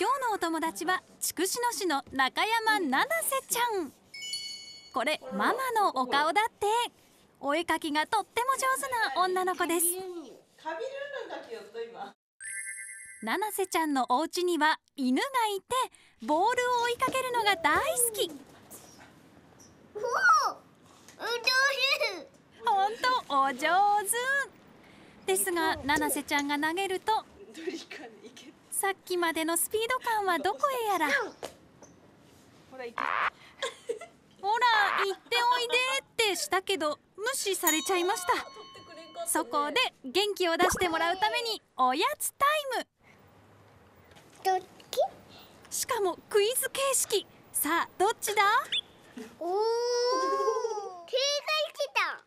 今日のお友達は筑紫野市の中山七瀬ちゃんこれママのお顔だってお絵かきがとっても上手な女の子です七瀬ちゃんのお家には犬がいてボールを追いかけるのが大好き本当お上手ですが七瀬ちゃんが投げるとさっきまでのスピード感はどこへやらほら行っておいでってしたけど無視されちゃいましたそこで元気を出してもらうためにおやつタイムしかもクイズ形式さあどっちだおー正解してた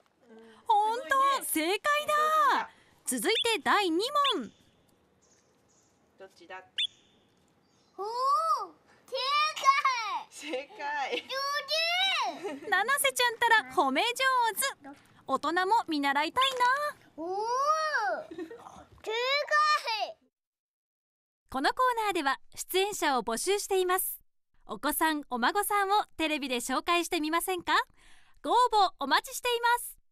本当正解だ続いて第2問どっちだおお正解正解七瀬ちゃんたら褒め上手大人も見習いたいなおお正解このコーナーでは出演者を募集していますお子さんお孫さんをテレビで紹介してみませんかご応募お待ちしています